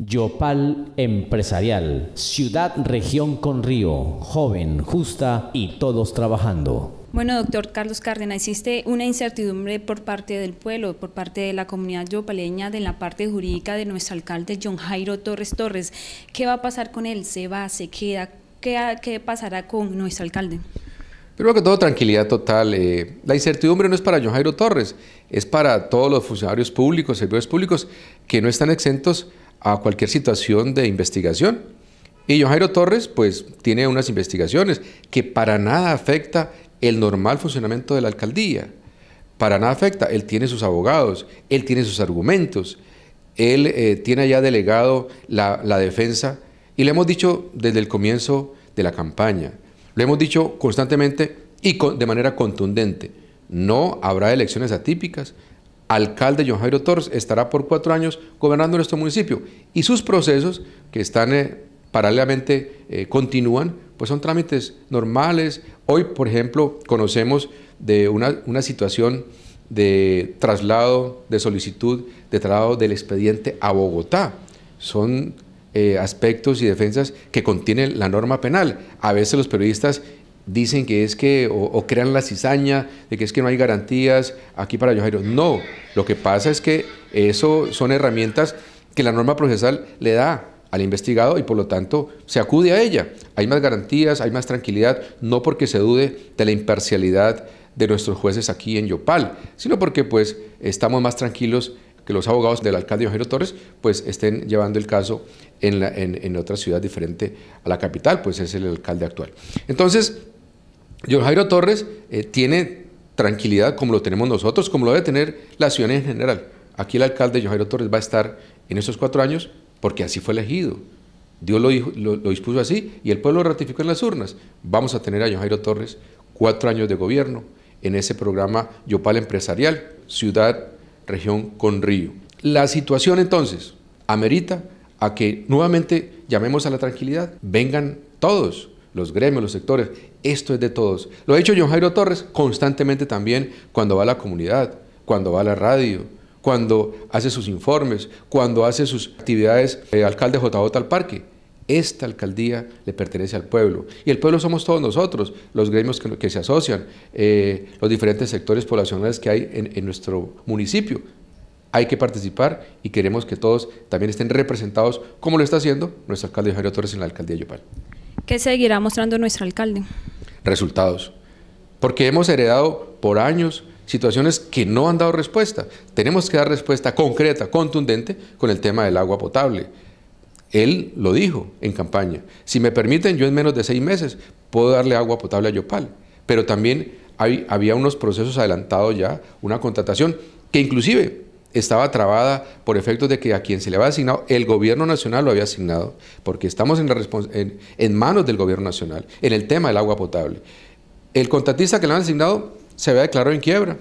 Yopal Empresarial, ciudad, región con río, joven, justa y todos trabajando. Bueno, doctor Carlos Cárdenas, existe una incertidumbre por parte del pueblo, por parte de la comunidad yopaleña, de la parte jurídica de nuestro alcalde John Jairo Torres Torres. ¿Qué va a pasar con él? ¿Se va? ¿Se queda? ¿Qué, pasará con nuestro alcalde? Primero que todo, tranquilidad total. Eh, la incertidumbre no es para John Jairo Torres, es para todos los funcionarios públicos, servidores públicos que no están exentos a cualquier situación de investigación. Y John Jairo Torres, pues, tiene unas investigaciones que para nada afecta el normal funcionamiento de la alcaldía. Para nada afecta. Él tiene sus abogados, él tiene sus argumentos, él eh, tiene ya delegado la, defensa. Y le hemos dicho desde el comienzo de la campaña, lo hemos dicho constantemente y de manera contundente, no habrá elecciones atípicas, alcalde John Jairo Torres estará por cuatro años gobernando nuestro municipio y sus procesos que están eh, paralelamente eh, continúan, pues son trámites normales. Hoy, por ejemplo, conocemos de una, situación de traslado, de solicitud de traslado del expediente a Bogotá. Son eh, aspectos y defensas que contienen la norma penal. A veces los periodistas dicen que es que, o, crean la cizaña de que es que no hay garantías aquí para Yojairo. No, lo que pasa es que eso son herramientas que la norma procesal le da al investigado y por lo tanto se acude a ella. Hay más garantías, hay más tranquilidad, no porque se dude de la imparcialidad de nuestros jueces aquí en Yopal, sino porque pues estamos más tranquilos que los abogados del alcalde Ojero Torres pues estén llevando el caso en, en, en otra ciudad diferente a la capital, pues es el alcalde actual. Entonces, John Torres eh, tiene tranquilidad como lo tenemos nosotros, como lo debe tener la ciudad en general. Aquí el alcalde John Torres va a estar en esos cuatro años porque así fue elegido. Dios lo, dispuso así y el pueblo ratificó en las urnas. Vamos a tener a Yojairo Torres cuatro años de gobierno en ese programa Yopal Empresarial, Ciudad, Región con Río. La situación entonces amerita a que nuevamente llamemos a la tranquilidad, vengan todos los gremios, los sectores, esto es de todos. Lo ha dicho John Jairo Torres constantemente también cuando va a la comunidad, cuando va a la radio, cuando hace sus informes, cuando hace sus actividades de eh, alcalde JJ al parque. Esta alcaldía le pertenece al pueblo. Y el pueblo somos todos nosotros, los gremios que, se asocian, eh, los diferentes sectores poblacionales que hay en, en nuestro municipio. Hay que participar y queremos que todos también estén representados, como lo está haciendo nuestro alcalde Jairo Torres en la alcaldía de Yopal. ¿Qué seguirá mostrando nuestro alcalde? Resultados. Porque hemos heredado por años situaciones que no han dado respuesta. Tenemos que dar respuesta concreta, contundente, con el tema del agua potable. Él lo dijo en campaña. Si me permiten, yo en menos de seis meses puedo darle agua potable a Yopal. Pero también había unos procesos adelantados ya, una contratación, que inclusive estaba trabada por efectos de que a quien se le había asignado, el gobierno nacional lo había asignado, porque estamos en, manos del gobierno nacional, en el tema del agua potable. El contratista que le han asignado se había declarado en quiebra,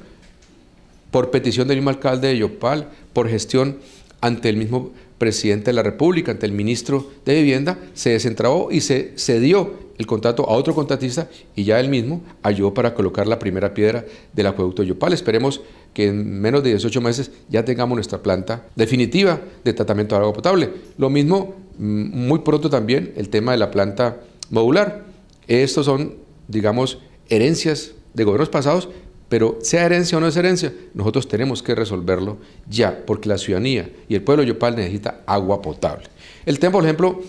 por petición del mismo alcalde de Yopal, por gestión ante el mismo presidente de la República, ante el ministro de Vivienda, se desentrabó y se cedió el contrato a otro contratista y ya él mismo ayudó para colocar la primera piedra del acueducto de Yopal. Esperemos que en menos de 18 meses ya tengamos nuestra planta definitiva de tratamiento de agua potable. Lo mismo, mm, muy pronto también, el tema de la planta modular. Estos son, digamos, herencias de gobiernos pasados, pero sea herencia o no es herencia, nosotros tenemos que resolverlo ya, porque la ciudadanía y el pueblo de Yopal necesita agua potable. El tema, por ejemplo,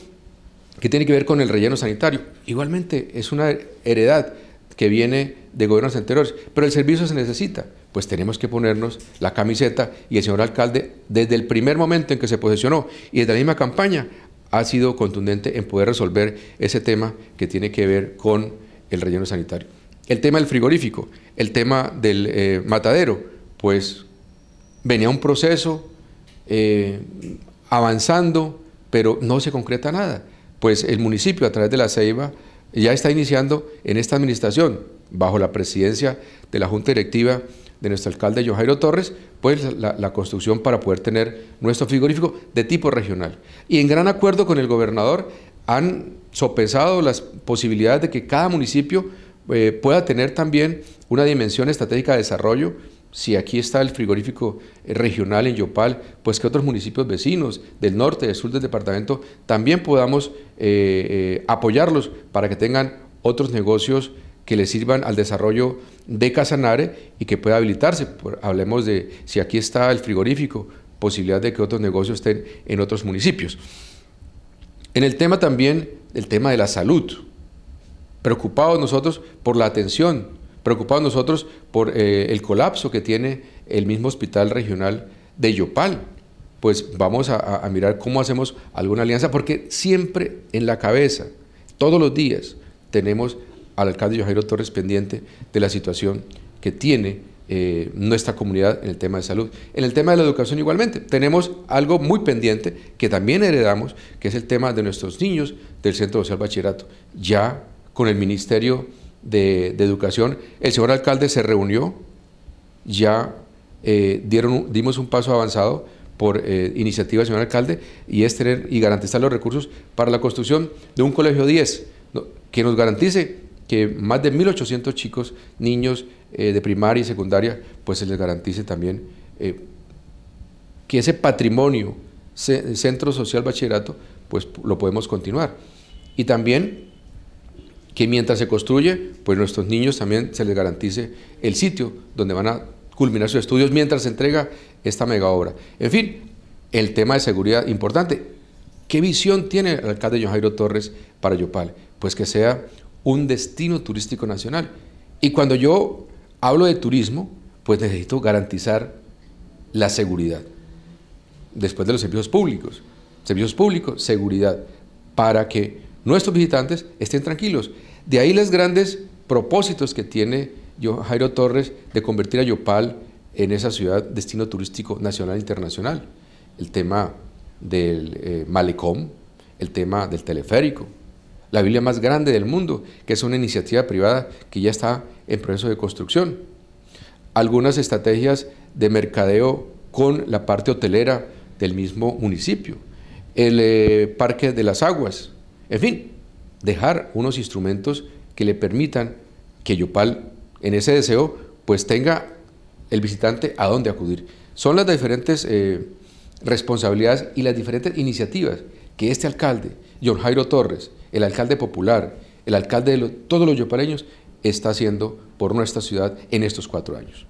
que tiene que ver con el relleno sanitario, igualmente es una heredad que viene de gobiernos anteriores, pero el servicio se necesita pues tenemos que ponernos la camiseta y el señor alcalde, desde el primer momento en que se posicionó y desde la misma campaña, ha sido contundente en poder resolver ese tema que tiene que ver con el relleno sanitario. El tema del frigorífico, el tema del eh, matadero, pues venía un proceso eh, avanzando, pero no se concreta nada. Pues el municipio a través de la CEIBA ya está iniciando en esta administración, bajo la presidencia de la Junta Directiva, de nuestro alcalde Johairo Torres, pues la, construcción para poder tener nuestro frigorífico de tipo regional. Y en gran acuerdo con el gobernador han sopesado las posibilidades de que cada municipio eh, pueda tener también una dimensión estratégica de desarrollo. Si aquí está el frigorífico eh, regional en Yopal, pues que otros municipios vecinos del norte, del sur del departamento también podamos eh, apoyarlos para que tengan otros negocios que le sirvan al desarrollo de Casanare y que pueda habilitarse. hablemos de si aquí está el frigorífico, posibilidad de que otros negocios estén en otros municipios. En el tema también, el tema de la salud. Preocupados nosotros por la atención, preocupados nosotros por eh, el colapso que tiene el mismo hospital regional de Yopal. Pues vamos a, a mirar cómo hacemos alguna alianza, porque siempre en la cabeza, todos los días, tenemos al alcalde Jairo Torres pendiente de la situación que tiene eh, nuestra comunidad en el tema de salud. En el tema de la educación igualmente, tenemos algo muy pendiente que también heredamos, que es el tema de nuestros niños del Centro Social Bachillerato. Ya con el Ministerio de, Educación, el señor alcalde se reunió, ya eh, dieron, dimos un paso avanzado por eh, iniciativa del señor alcalde y es tener y garantizar los recursos para la construcción de un colegio 10 que nos garantice que más de 1.800 chicos, niños eh, de primaria y secundaria, pues se les garantice también eh, que ese patrimonio, centro social bachillerato, pues lo podemos continuar. Y también que mientras se construye, pues nuestros niños también se les garantice el sitio donde van a culminar sus estudios mientras se entrega esta mega obra. En fin, el tema de seguridad importante. ¿Qué visión tiene el alcalde John Jairo Torres para Yopal? Pues que sea un destino turístico nacional. Y cuando yo hablo de turismo, pues necesito garantizar la seguridad. Después de los servicios públicos, servicios públicos, seguridad, para que nuestros visitantes estén tranquilos. De ahí los grandes propósitos que tiene Jairo Torres de convertir a Yopal en esa ciudad destino turístico nacional e internacional. El tema del malecom eh, malecón, el tema del teleférico, la Biblia más grande del mundo, que es una iniciativa privada que ya está en proceso de construcción. Algunas estrategias de mercadeo con la parte hotelera del mismo municipio, el eh, Parque de las Aguas, en fin, dejar unos instrumentos que le permitan que Yopal, en ese deseo, pues tenga el visitante a dónde acudir. Son las diferentes eh, responsabilidades y las diferentes iniciativas que este alcalde, John Jairo Torres, el alcalde popular, el alcalde de todos los yopareños, está haciendo por nuestra ciudad en estos cuatro años.